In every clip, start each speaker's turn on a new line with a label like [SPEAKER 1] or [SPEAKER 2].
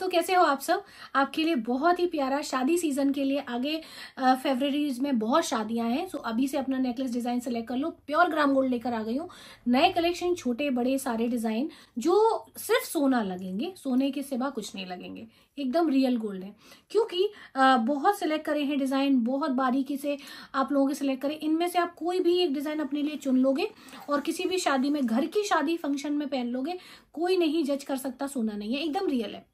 [SPEAKER 1] तो कैसे हो आप सब आपके लिए बहुत ही प्यारा शादी सीजन के लिए आगे फेबररी में बहुत शादियां हैं सो अभी से अपना नेकलेस डिजाइन सेलेक्ट कर लो प्योर ग्राम गोल्ड लेकर आ गई हूँ नए कलेक्शन छोटे बड़े सारे डिजाइन जो सिर्फ सोना लगेंगे सोने के सिवा कुछ नहीं लगेंगे एकदम रियल गोल्ड है क्योंकि बहुत सिलेक्ट करे हैं डिजाइन बहुत बारीकी से आप लोगों के सिलेक्ट करें इनमें से आप कोई भी एक डिजाइन अपने लिए चुन लोगे और किसी भी शादी में घर की शादी फंक्शन में पहन लोगे कोई नहीं जज कर सकता सोना नहीं है एकदम रियल है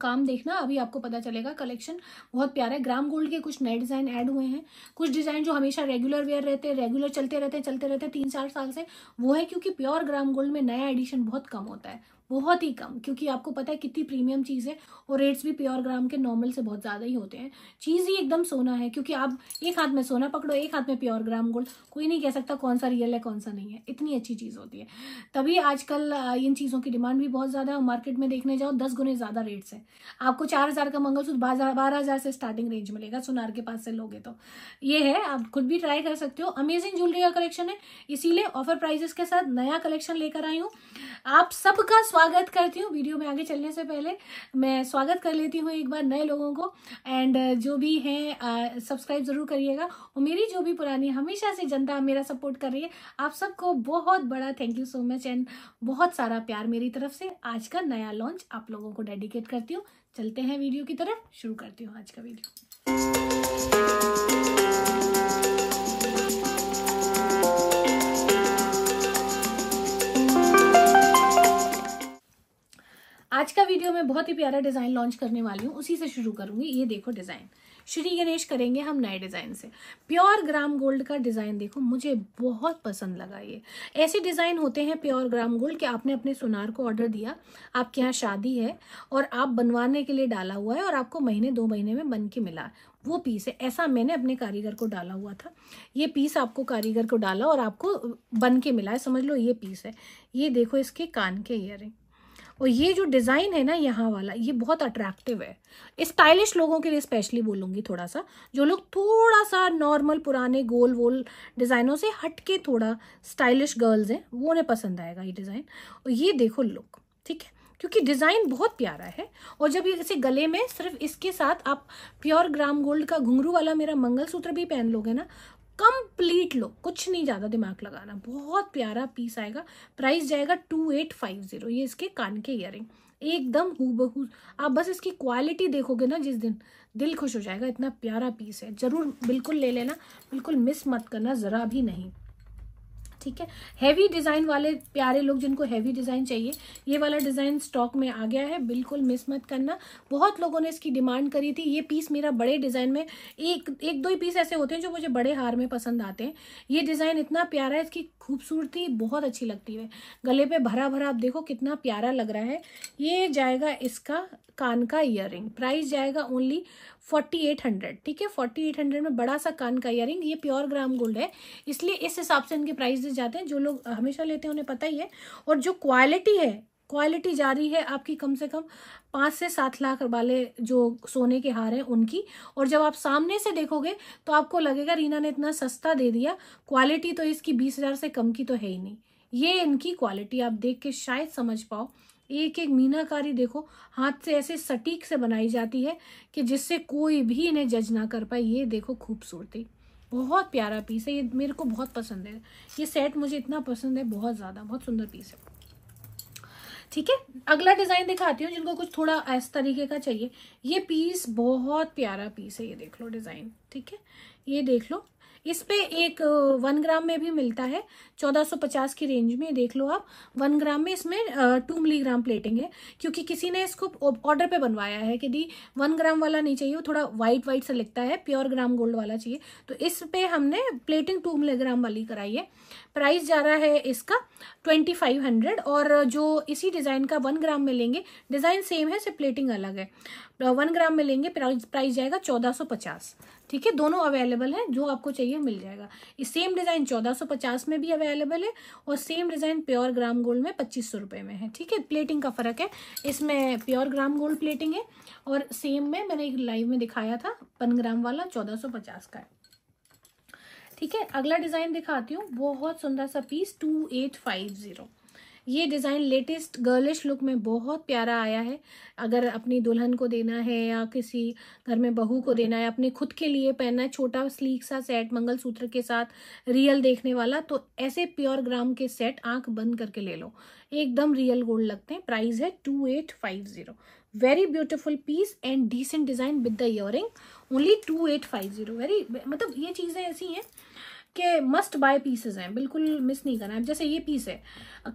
[SPEAKER 1] काम देखना अभी आपको पता चलेगा कलेक्शन बहुत प्यारा है ग्राम गोल्ड के कुछ नए डिज़ाइन ऐड हुए हैं कुछ डिज़ाइन जो हमेशा रेगुलर वेयर रहते हैं रेगुलर चलते रहते हैं चलते रहते हैं तीन चार साल से वो है क्योंकि प्योर ग्राम गोल्ड में नया एडिशन बहुत कम होता है बहुत ही कम क्योंकि आपको पता है कितनी प्रीमियम चीज़ है और रेट्स भी प्योर ग्राम के नॉर्मल से बहुत ज़्यादा ही होते हैं चीज़ ही एकदम सोना है क्योंकि आप एक हाथ में सोना पकड़ो एक हाथ में प्योर ग्राम गोल्ड कोई नहीं कह सकता कौन सा रियल है कौन सा नहीं है इतनी अच्छी चीज़ होती है तभी आजकल इन चीज़ों की डिमांड भी बहुत ज़्यादा है और मार्केट में देखने जाओ दस गुने ज़्यादा रेट्स है आपको चार हज़ार का मंगलसूत्र बारह हज़ार से स्टार्टिंग रेंज मिलेगा सुनार के पास से लोगे तो ये है आप खुद भी ट्राई कर सकते हो अमेजिंग ज्वेलरी का कलेक्शन है इसीलिए ऑफर प्राइजेस के साथ नया कलेक्शन लेकर आई हूँ आप सबका स्वागत करती हूँ वीडियो में आगे चलने से पहले मैं स्वागत कर लेती हूँ एक बार नए लोगों को एंड uh, जो भी हैं सब्सक्राइब uh, ज़रूर करिएगा और मेरी जो भी पुरानी हमेशा से जनता मेरा सपोर्ट कर रही है आप सबको बहुत बड़ा thank you so much and बहुत सारा प्यार मेरी तरफ से आज का नया लॉन्च आप लोगों को डेडिकेट करती हूँ चलते हैं वीडियो की तरफ शुरू करती हूँ आज का वीडियो बहुत ही प्यारा डिज़ाइन लॉन्च करने वाली हूँ उसी से शुरू करूंगी ये देखो डिज़ाइन श्री गणेश करेंगे हम नए डिज़ाइन से प्योर ग्राम गोल्ड का डिज़ाइन देखो मुझे बहुत पसंद लगा ये ऐसे डिज़ाइन होते हैं प्योर ग्राम गोल्ड कि आपने अपने सुनार को ऑर्डर दिया आपके यहाँ शादी है और आप बनवाने के लिए डाला हुआ है और आपको महीने दो महीने में बन के मिला वो पीस है ऐसा मैंने अपने कारीगर को डाला हुआ था ये पीस आपको कारीगर को डाला और आपको बन के मिला है समझ लो ये पीस है ये देखो इसके कान के इयर और ये जो डिज़ाइन है ना यहाँ वाला ये बहुत अट्रैक्टिव है स्टाइलिश लोगों के लिए स्पेशली बोलूँगी थोड़ा सा जो लोग थोड़ा सा नॉर्मल पुराने गोल वोल डिज़ाइनों से हट के थोड़ा स्टाइलिश गर्ल्स हैं वो उन्हें पसंद आएगा ये डिज़ाइन और ये देखो लुक ठीक है क्योंकि डिज़ाइन बहुत प्यारा है और जब ये जैसे गले में सिर्फ इसके साथ आप प्योर ग्राम गोल्ड का घुंघरू वाला मेरा मंगलसूत्र भी पहन लोगे ना कंप्लीट लो कुछ नहीं ज़्यादा दिमाग लगाना बहुत प्यारा पीस आएगा प्राइस जाएगा टू एट फाइव ज़ीरो ये इसके कान के इयर एकदम हु बहू आप बस इसकी क्वालिटी देखोगे ना जिस दिन दिल खुश हो जाएगा इतना प्यारा पीस है ज़रूर बिल्कुल ले लेना बिल्कुल मिस मत करना ज़रा भी नहीं ठीक है हैवी डिज़ाइन वाले प्यारे लोग जिनको हैवी डिज़ाइन चाहिए ये वाला डिज़ाइन स्टॉक में आ गया है बिल्कुल मिस मत करना बहुत लोगों ने इसकी डिमांड करी थी ये पीस मेरा बड़े डिज़ाइन में एक एक दो ही पीस ऐसे होते हैं जो मुझे बड़े हार में पसंद आते हैं ये डिज़ाइन इतना प्यारा है इसकी खूबसूरती बहुत अच्छी लगती है गले पे भरा भरा आप देखो कितना प्यारा लग रहा है ये जाएगा इसका कान का इयर प्राइस जाएगा ओनली फोर्टी एट हंड्रेड ठीक है फोर्टी एट हंड्रेड में बड़ा सा कान का इयर ये प्योर ग्राम गोल्ड है इसलिए इस हिसाब से इनके प्राइस जाते हैं जो लोग हमेशा लेते हैं उन्हें पता ही है और जो क्वालिटी है क्वालिटी जा रही है आपकी कम से कम पाँच से सात लाख वाले जो सोने के हार हैं उनकी और जब आप सामने से देखोगे तो आपको लगेगा रीना ने इतना सस्ता दे दिया क्वालिटी तो इसकी बीस हज़ार से कम की तो है ही नहीं ये इनकी क्वालिटी आप देख के शायद समझ पाओ एक एक मीनाकारी देखो हाथ से ऐसे सटीक से बनाई जाती है कि जिससे कोई भी इन्हें जज ना कर पाए ये देखो खूबसूरती बहुत प्यारा पीस है ये मेरे को बहुत पसंद है ये सेट मुझे इतना पसंद है बहुत ज़्यादा बहुत सुंदर पीस है ठीक है अगला डिज़ाइन दिखाती हूँ जिनको कुछ थोड़ा इस तरीके का चाहिए ये पीस बहुत प्यारा पीस है ये देख लो डिज़ाइन ठीक है ये देख लो इस पे एक वन ग्राम में भी मिलता है 1450 की रेंज में देख लो आप वन ग्राम में इसमें टू मिलीग्राम प्लेटिंग है क्योंकि किसी ने इसको ऑर्डर पे बनवाया है कि दी वन ग्राम वाला नहीं चाहिए वो थोड़ा वाइट वाइट सा लिखता है प्योर ग्राम गोल्ड वाला चाहिए तो इस पे हमने प्लेटिंग टू मिलीग्राम वाली कराई है प्राइस जा रहा है इसका ट्वेंटी फाइव हंड्रेड और जो इसी डिज़ाइन का वन ग्राम में लेंगे डिज़ाइन सेम है सिर्फ प्लेटिंग अलग है वन ग्राम में लेंगे प्राइस जाएगा चौदह सौ पचास ठीक है दोनों अवेलेबल है जो आपको चाहिए मिल जाएगा इस सेम डिज़ाइन चौदह सौ पचास में भी अवेलेबल है और same design pure gram gold में पच्चीस सौ रुपये में है ठीक है प्लेटिंग का फ़र्क है इसमें प्योर ग्राम गोल्ड प्लेटिंग है और सेम में मैंने एक लाइव में दिखाया था पन ग्राम वाला चौदह सौ पचास का है ठीक है अगला डिज़ाइन दिखाती हूँ बहुत सुंदर सा piece two eight five zero ये डिज़ाइन लेटेस्ट गर्लिश लुक में बहुत प्यारा आया है अगर अपनी दुल्हन को देना है या किसी घर में बहू को देना है अपने खुद के लिए पहनना है छोटा स्लीक सा सेट मंगलसूत्र के साथ रियल देखने वाला तो ऐसे प्योर ग्राम के सेट आंख बंद करके ले लो एकदम रियल गोल्ड लगते हैं प्राइस है two eight five zero very beautiful piece and decent design with the ear only two eight five zero very मतलब ये चीज़ें ऐसी हैं के मस्ट बाय पीसेस हैं बिल्कुल मिस नहीं करना है जैसे ये पीस है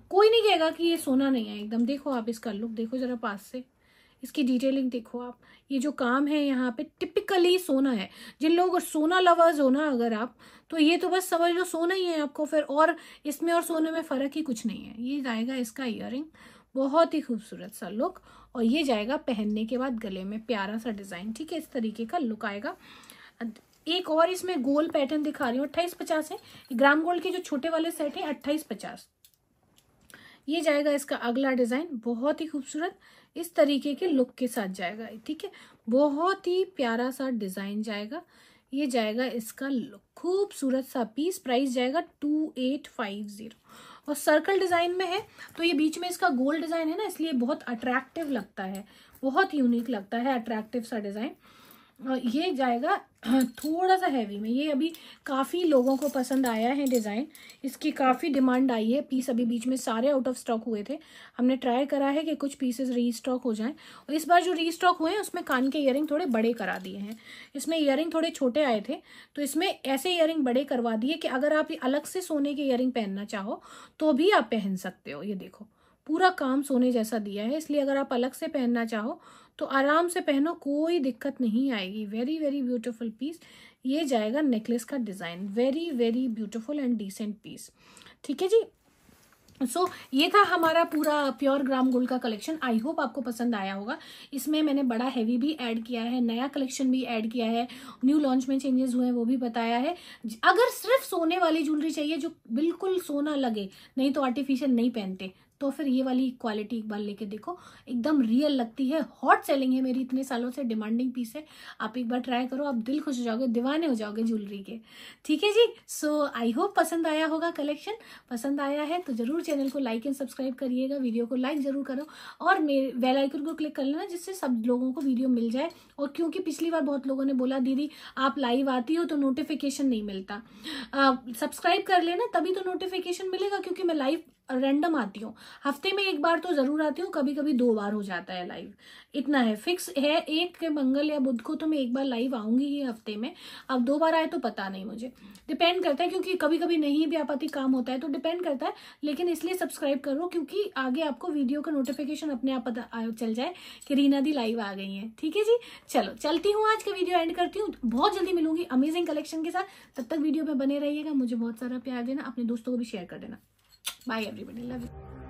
[SPEAKER 1] कोई नहीं कहेगा कि ये सोना नहीं है एकदम देखो आप इसका लुक देखो ज़रा पास से इसकी डिटेलिंग देखो आप ये जो काम है यहाँ पे टिपिकली सोना है जिन लोग सोना लवर्स हो ना अगर आप तो ये तो बस समझ लो सोना ही है आपको फिर और इसमें और सोने में फ़र्क ही कुछ नहीं है ये जाएगा इसका इयर बहुत ही खूबसूरत सा लुक और ये जाएगा पहनने के बाद गले में प्यारा सा डिज़ाइन ठीक है इस तरीके का लुक आएगा एक और इसमें गोल पैटर्न दिखा रही हूँ अट्ठाईस पचास है ग्राम गोल्ड के जो छोटे वाले सेट है अट्ठाईस पचास ये जाएगा इसका अगला डिजाइन बहुत ही खूबसूरत इस तरीके के लुक के साथ जाएगा ठीक है बहुत ही प्यारा सा डिजाइन जाएगा ये जाएगा इसका खूबसूरत सा पीस प्राइस जाएगा टू एट फाइव जीरो और सर्कल डिजाइन में है तो ये बीच में इसका गोल डिजाइन है ना इसलिए बहुत अट्रैक्टिव लगता है बहुत यूनिक लगता है अट्रैक्टिव सा डिजाइन हाँ, ये जाएगा हाँ, थोड़ा सा हैवी में ये अभी काफ़ी लोगों को पसंद आया है डिज़ाइन इसकी काफ़ी डिमांड आई है पीस अभी बीच में सारे आउट ऑफ स्टॉक हुए थे हमने ट्राई करा है कि कुछ पीसेस रीस्टॉक हो जाएं और इस बार जो रीस्टॉक हुए हैं उसमें कान के ईयरिंग थोड़े बड़े करा दिए हैं इसमें ईयरिंग थोड़े छोटे आए थे तो इसमें ऐसे ईयरिंग बड़े करवा दिए कि अगर आप अलग से सोने के ईयरिंग पहनना चाहो तो भी आप पहन सकते हो ये देखो पूरा काम सोने जैसा दिया है इसलिए अगर आप अलग से पहनना चाहो तो आराम से पहनो कोई दिक्कत नहीं आएगी वेरी वेरी ब्यूटीफुल पीस ये जाएगा नेकलेस का design very very beautiful and decent piece ठीक है जी सो so, ये था हमारा पूरा प्योर ग्राम गोल्ड का कलेक्शन आई होप आपको पसंद आया होगा इसमें मैंने बड़ा हैवी भी ऐड किया है नया कलेक्शन भी ऐड किया है न्यू लॉन्च में चेंजेस हुए हैं वो भी बताया है अगर सिर्फ सोने वाली ज्वेलरी चाहिए जो बिल्कुल सोना लगे नहीं तो आर्टिफिशियल नहीं पहनते तो फिर ये वाली क्वालिटी एक बार लेके देखो एकदम रियल लगती है हॉट सेलिंग है मेरी इतने सालों से डिमांडिंग पीस है आप एक बार ट्राई करो आप दिल खुश हो जाओगे दीवाने हो जाओगे ज्वेलरी के ठीक है जी सो आई होप पसंद आया होगा कलेक्शन पसंद आया है तो जरूर चैनल को लाइक एंड सब्सक्राइब करिएगा वीडियो को लाइक जरूर करो और मेरे वेलाइकन को क्लिक कर लेना जिससे सब लोगों को वीडियो मिल जाए और क्योंकि पिछली बार बहुत लोगों ने बोला दीदी आप लाइव आती हो तो नोटिफिकेशन नहीं मिलता सब्सक्राइब कर लेना तभी तो नोटिफिकेशन मिलेगा क्योंकि मैं लाइव रेंडम आती हूँ हफ्ते में एक बार तो ज़रूर आती हूँ कभी कभी दो बार हो जाता है लाइव इतना है फिक्स है एक मंगल या बुध को तो मैं एक बार लाइव आऊंगी ही हफ्ते में अब दो बार आए तो पता नहीं मुझे डिपेंड करता है क्योंकि कभी कभी नहीं भी पाती काम होता है तो डिपेंड करता है लेकिन इसलिए सब्सक्राइब करो क्योंकि आगे आपको वीडियो का नोटिफिकेशन अपने आप चल जाए कि रीना दी लाइव आ गई है ठीक है जी चलो चलती हूँ आज का वीडियो एंड करती हूँ बहुत जल्दी मिलूंगी अमेजिंग कलेक्शन के साथ तब तक वीडियो में बने रहिएगा मुझे बहुत सारा प्यार देना अपने दोस्तों को भी शेयर कर देना Bye everybody. Love you.